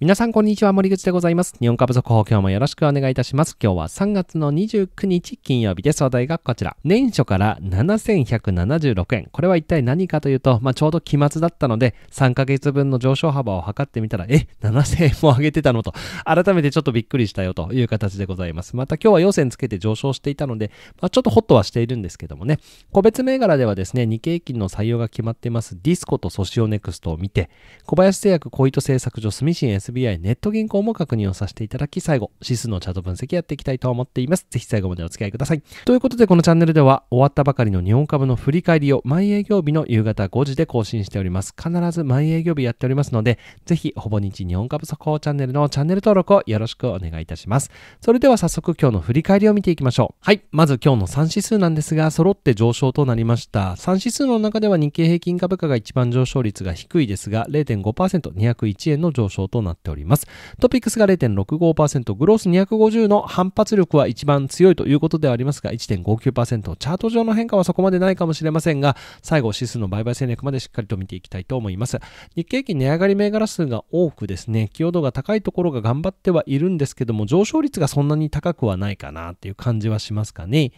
皆さん、こんにちは。森口でございます。日本株速報、今日もよろしくお願いいたします。今日は3月の29日金曜日です。話題がこちら。年初から7176円。これは一体何かというと、まあ、ちょうど期末だったので、3ヶ月分の上昇幅を測ってみたら、え、7000円も上げてたのと、改めてちょっとびっくりしたよという形でございます。また今日は要線つけて上昇していたので、まあ、ちょっとホットはしているんですけどもね。個別銘柄ではですね、日経金の採用が決まっています。ディスコとソシオネクストを見て、小林製薬、小糸製作所、住信 S SBI ネット銀行も確認をさせていただき、最後、指数のチャート分析やっていきたいと思っています。ぜひ最後までお付き合いください。ということで、このチャンネルでは終わったばかりの日本株の振り返りを毎営業日の夕方5時で更新しております。必ず毎営業日やっておりますので、ぜひほぼ日日本株速報チャンネルのチャンネル登録をよろしくお願いいたします。それでは早速今日の振り返りを見ていきましょう。はい、まず今日の3指数なんですが、揃って上昇となりました。3指数の中では日経平均株価が一番上昇率が低いですが、0.5%、201円の上昇となってっております。トピックスが0.65%、グロース250の反発力は一番強いということではありますが、1.59%、チャート上の変化はそこまでないかもしれませんが、最後指数の売買戦略までしっかりと見ていきたいと思います。日経平均値上がり銘柄数が多くですね、寄与度が高いところが頑張ってはいるんですけども、上昇率がそんなに高くはないかなっていう感じはしますかね。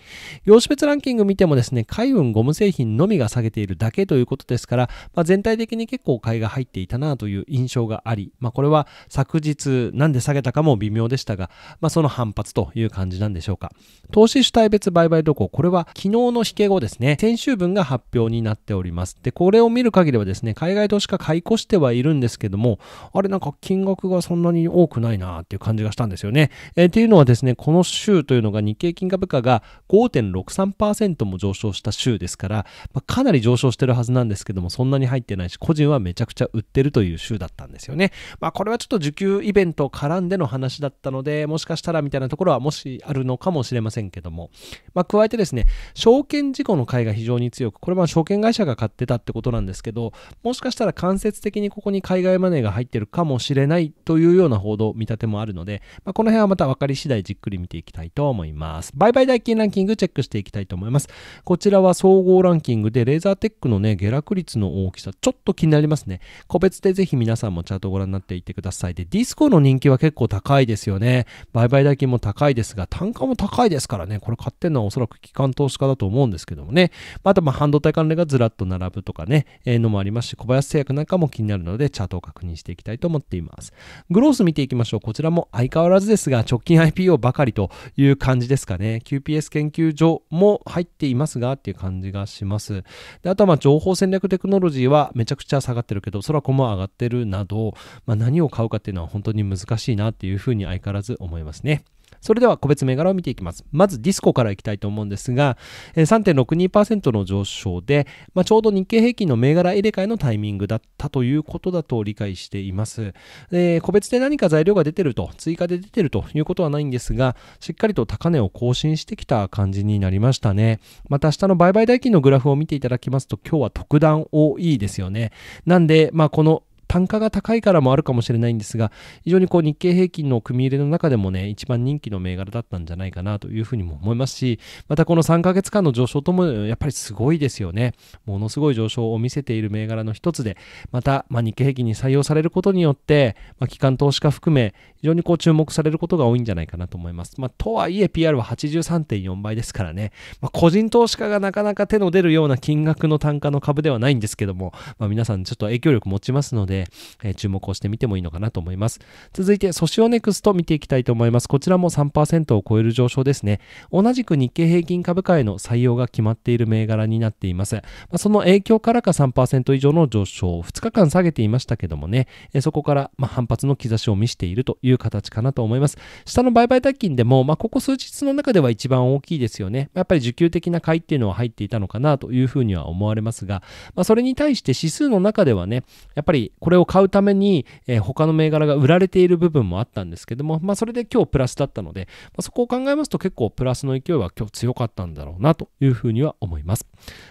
業種別ランキング見てもですね、海運ゴム製品のみが下げているだけということですから、まあ、全体的に結構買いが入っていたなという印象があり、まあ、これは昨日なんで下げたかも微妙でしたが、まあ、その反発という感じなんでしょうか。投資主体別売買動向、これは昨日の引け後ですね、先週分が発表になっております。で、これを見る限りはですね、海外投資家買い越してはいるんですけども、あれなんか金額がそんなに多くないなっていう感じがしたんですよね。えー、っていうのはですね、この週というのが日経金株価が5.63%も上昇した週ですから、まあ、かなり上昇してるはずなんですけども、そんなに入ってないし、個人はめちゃくちゃ売ってるという週だったんですよね。まあこれはちょっと受給イベント絡んでの話だったので、もしかしたらみたいなところはもしあるのかもしれませんけども、まあ、加えてですね、証券事故の会が非常に強く、これは証券会社が買ってたってことなんですけど、もしかしたら間接的にここに海外マネーが入ってるかもしれないというような報道、見立てもあるので、まあ、この辺はまた分かり次第じっくり見ていきたいと思います。売買代金ランキングチェックしていきたいと思います。こちらは総合ランキングで、レーザーテックのね、下落率の大きさ、ちょっと気になりますね。個別でぜひ皆さんもチャートをご覧になっていてください。で、ディスコの人気は結構高いですよね。売買代金も高いですが、単価も高いですからね、これ買ってんのはおそらく機関投資家だと思うんですけどもね。また、まあ、半導体関連がずらっと並ぶとかね、えー、のもありますし、小林製薬なんかも気になるので、チャートを確認していきたいと思っています。グロース見ていきましょう。こちらも相変わらずですが、直近 IPO ばかりという感じですかね。QPS 研究所も入っていますが、っていう感じがします。であとは、まあ、情報戦略テクノロジーはめちゃくちゃ下がってるけど、そらコも上がってるなど、まあ、何を買買うかっていうのは本当に難しいなっていうふうに相変わらず思いますね。それでは個別銘柄を見ていきます。まずディスコからいきたいと思うんですが、3.62%の上昇で、まあ、ちょうど日経平均の銘柄入れ替えのタイミングだったということだと理解しています。で個別で何か材料が出てると、追加で出てるということはないんですが、しっかりと高値を更新してきた感じになりましたね。また明日の売買代金のグラフを見ていただきますと、今日は特段多いですよね。なんで、まあ、この単価が高いからもあるかもしれないんですが、非常にこう日経平均の組み入れの中でもね、一番人気の銘柄だったんじゃないかなというふうにも思いますし、またこの3ヶ月間の上昇ともやっぱりすごいですよね。ものすごい上昇を見せている銘柄の一つで、また、まあ、日経平均に採用されることによって、まあ、機関投資家含め、非常にこう注目されることが多いんじゃないかなと思います。まあ、とはいえ PR は83.4倍ですからね、まあ、個人投資家がなかなか手の出るような金額の単価の株ではないんですけども、まあ、皆さんちょっと影響力持ちますので、で、えー、注目をしてみてもいいのかなと思います。続いて、ソシオネクスト見ていきたいと思います。こちらも3%を超える上昇ですね。同じく日経平均株価への採用が決まっている銘柄になっています。まあ、その影響からか3%以上の上昇、2日間下げていましたけどもね、えー、そこからまあ反発の兆しを見せているという形かなと思います。下の売買代金でも、まあ、ここ数日の中では一番大きいですよね。やっぱり需給的な買いっていうのは入っていたのかなというふうには思われますが、まあ、それに対して指数の中ではね、やっぱりこれこれを買うために、えー、他の銘柄が売られている部分もあったんですけども、まあ、それで今日プラスだったので、まあ、そこを考えますと結構プラスの勢いは今日強かったんだろうなというふうには思います。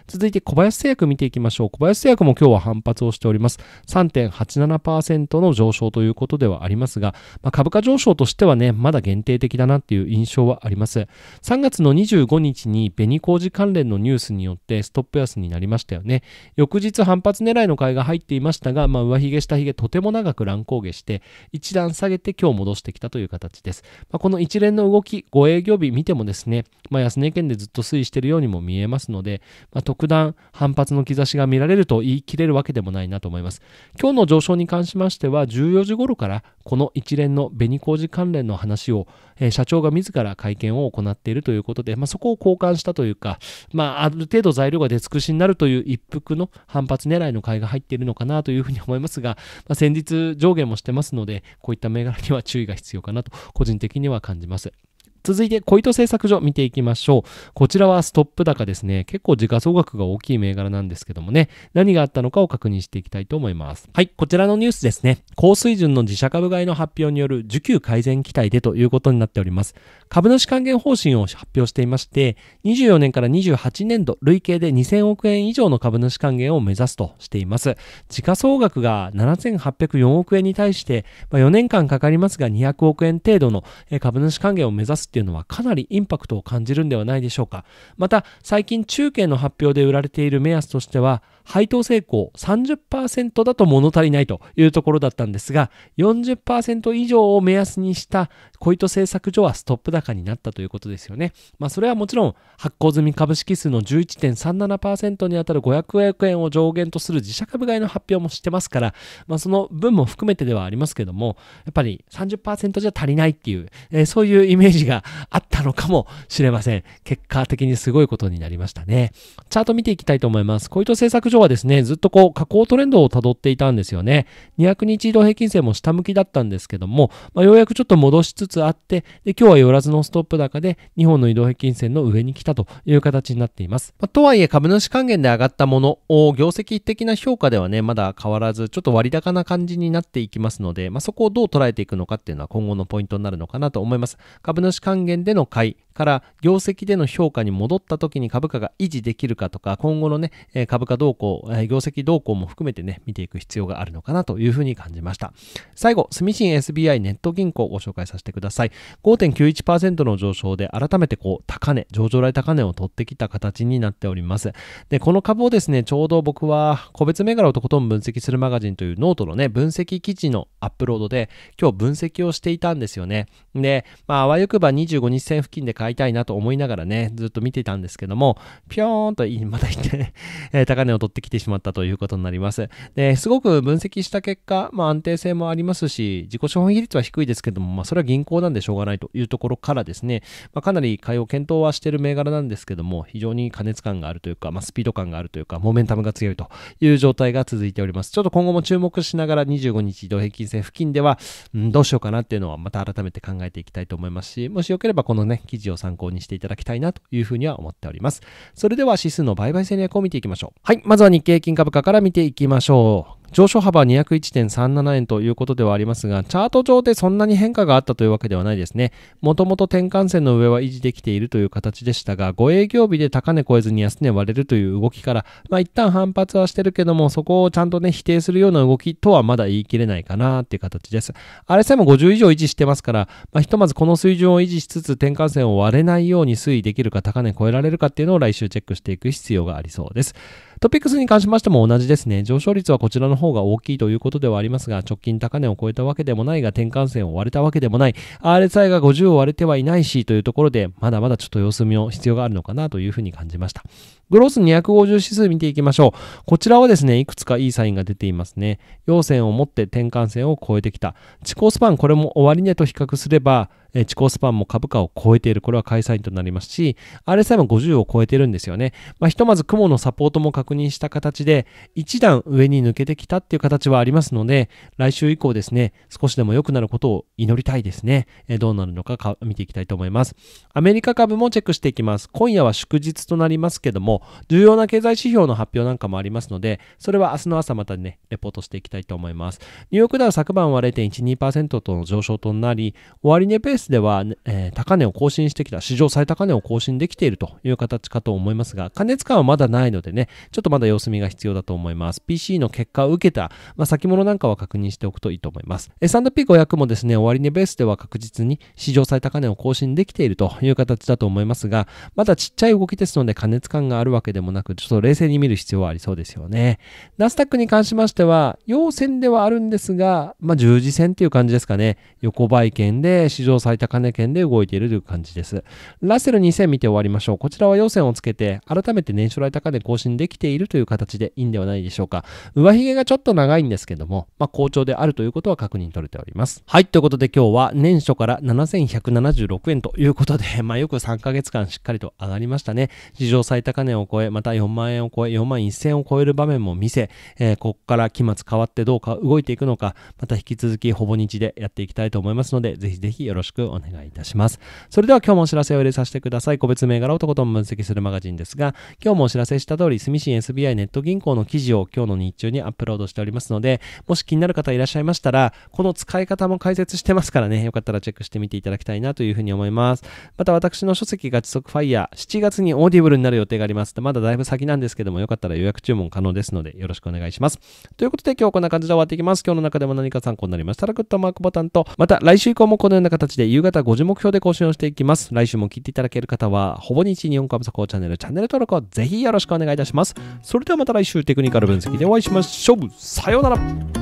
続いて小林製薬見ていきましょう。小林製薬も今日は反発をしております。3.87%の上昇ということではありますが、まあ、株価上昇としてはね、まだ限定的だなっていう印象はあります。3月の25日に紅麹関連のニュースによってストップ安になりましたよね。翌日反発狙いの買いが入っていましたが、まあ、上髭ひしたひとても長く乱高下して一段下げて今日戻してきたという形です、まあ、この一連の動きご営業日見てもですね、まあ、安値圏でずっと推移しているようにも見えますので、まあ、特段反発の兆しが見られると言い切れるわけでもないなと思います今日の上昇に関しましては14時頃からこの一連の紅麹関連の話を、え社長が自ら会見を行っているということで、まあ、そこを交換したというか、まあ、ある程度材料が出尽くしになるという一服の反発狙いの会が入っているのかなというふうに思いますが、まあ、先日上下もしてますので、こういった銘柄には注意が必要かなと、個人的には感じます。続いて、小糸製作所見ていきましょう。こちらはストップ高ですね。結構時価総額が大きい銘柄なんですけどもね、何があったのかを確認していきたいと思います。はい、こちらのニュースですね。高水準の自社株買いの発表による需給改善期待でということになっております。株主還元方針を発表していまして、24年から28年度、累計で2000億円以上の株主還元を目指すとしています。時価総額が7804億円に対して、まあ、4年間かかりますが200億円程度の株主還元を目指すっていうていうのはかなりインパクトを感じるんではないでしょうかまた最近中継の発表で売られている目安としては配当成功30%だと物足りないというところだったんですが、40%以上を目安にした小糸製作所はストップ高になったということですよね。まあ、それはもちろん発行済み株式数の11.37%にあたる500億円を上限とする自社株買いの発表もしてますから、まあ、その分も含めてではありますけども、やっぱり30%じゃ足りないっていう、えー、そういうイメージがあったのかもしれません。結果的にすごいことになりましたね。チャート見ていきたいと思います。小糸製作所白はですね、ずっとこう下降トレンドをたどっていたんですよね。200日移動平均線も下向きだったんですけども、まあ、ようやくちょっと戻しつつあって、で今日は寄らずのストップ高で2本の移動平均線の上に来たという形になっています。まあ、とはいえ株主還元で上がったものを業績的な評価ではね、まだ変わらずちょっと割高な感じになっていきますので、まあ、そこをどう捉えていくのかっていうのは今後のポイントになるのかなと思います。株主還元での買いから業績での評価に戻った時に株価が維持できるかとか、今後のね、株価動向向、えー、業績動向も含めてね、見ていく必要があるのかなというふうに感じました。最後、住信 SBI ネット銀行をご紹介させてください。5.91%の上昇で改めてこう、高値、上場来高値を取ってきた形になっております。で、この株をですね、ちょうど僕は個別銘柄をとことん分析するマガジンというノートのね、分析記事のアップロードで今日分析をしていたんですよね。で、まあ、あわよくば25日線付近で買いたいなと思いながらね、ずっと見ていたんですけども、ぴょーんとまた行って、ね、高値を取ってきてしまったということになります。で、すごく分析した結果、まあ、安定性もありますし、自己資本比率は低いですけども、まあ、それは銀行なんでしょうがないというところからですね、まあ、かなり買いを検討はしている銘柄なんですけども、非常に過熱感があるというか、まあ、スピード感があるというか、モメンタムが強いという状態が続いております。ちょっと今後も注目しながら25日移動平均線付近では、うん、どうしようかなっていうのはまた改めて考えていきたいと思いますし、もしよければこのね、記事を参考にしていただきたいなというふうには思っております。それでは指数の売買戦略を見ていきましょう。はい、まずは日経金株価から見ていきましょう。上昇幅201.37円ということではありますが、チャート上でそんなに変化があったというわけではないですね。もともと転換線の上は維持できているという形でしたが、5営業日で高値超えずに安値割れるという動きから、まあ一旦反発はしてるけども、そこをちゃんとね、否定するような動きとはまだ言い切れないかなっていう形です。あれさえも50以上維持してますから、まあ、ひとまずこの水準を維持しつつ転換線を割れないように推移できるか高値超えられるかっていうのを来週チェックしていく必要がありそうです。トピックスに関しましても同じですね。上昇率はこちらの方が大きいということではありますが、直近高値を超えたわけでもないが、転換線を割れたわけでもない、RSI が50を割れてはいないしというところで、まだまだちょっと様子見を必要があるのかなというふうに感じました。グロス250指数見ていきましょう。こちらはですね、いくつかいいサインが出ていますね。陽線を持って転換線を超えてきた。地高スパン、これも終値と比較すれば、え地高スパンも株価を超えている。これは買いサインとなりますし、RSI も50を超えてるんですよね。まあ、ひとまず雲のサポートも確認した形で、一段上に抜けてきたっていう形はありますので、来週以降ですね、少しでも良くなることを祈りたいですね。えどうなるのかか見ていきたいと思います。アメリカ株もチェックしていきます。今夜は祝日となりますけども、重要な経済指標の発表なんかもありますので、それは明日の朝またね、レポートしていきたいと思います。ニューヨークダウ昨晩は0.12%との上昇となり、終値ペースでは、えー、高値を更新してきた、史上最高値を更新できているという形かと思いますが、過熱感はまだないのでね、ちょっとまだ様子見が必要だと思います。PC の結果を受けた、まあ、先物なんかは確認しておくといいと思います。S&P500 もですね、終値ベースでは確実に史上最高値を更新できているという形だと思いますが、まだちっちゃい動きですので過熱感があるるわけでもなく、ちょっと冷静に見る必要はありそうですよね。ナスタックに関しましては、陽線ではあるんですが、まあ、十字線っていう感じですかね。横ばい圏で、史上最高値圏で動いているという感じです。ラッセル2000見て終わりましょう。こちらは陽線をつけて、改めて年初来高値更新できているという形でいいんではないでしょうか。上髭がちょっと長いんですけども、まあ、好調であるということは確認取れております。はい、ということで今日は年初から7176円ということで、まあ、よく3ヶ月間しっかりと上がりましたね。史上最高値をを超え、また4万円を超え、4万1000円を超える場面も見せ、えー、ここから期末変わってどうか動いていくのか、また引き続きほぼ日でやっていきたいと思いますので、ぜひぜひよろしくお願いいたします。それでは今日もお知らせを入れさせてください。個別銘柄をとことん分析するマガジンですが、今日もお知らせした通り、住信 SBI ネット銀行の記事を今日の日中にアップロードしておりますので、もし気になる方いらっしゃいましたら、この使い方も解説してますからね、よかったらチェックしてみていただきたいなというふうに思います。また私の書籍が地速ファイヤー、7月にオーディブルになる予定があります。ますで。まだだいぶ先なんですけども、よかったら予約注文可能ですので、よろしくお願いします。ということで、今日はこんな感じで終わっていきます。今日の中でも何か参考になりましたら、グッドマークボタンと、また来週以降もこのような形で夕方5時目標で更新をしていきます。来週も聞いていただける方は、ほぼ日日本株速報チャンネル、チャンネル登録をぜひよろしくお願いいたします。それではまた来週テクニカル分析でお会いしましょう。さようなら。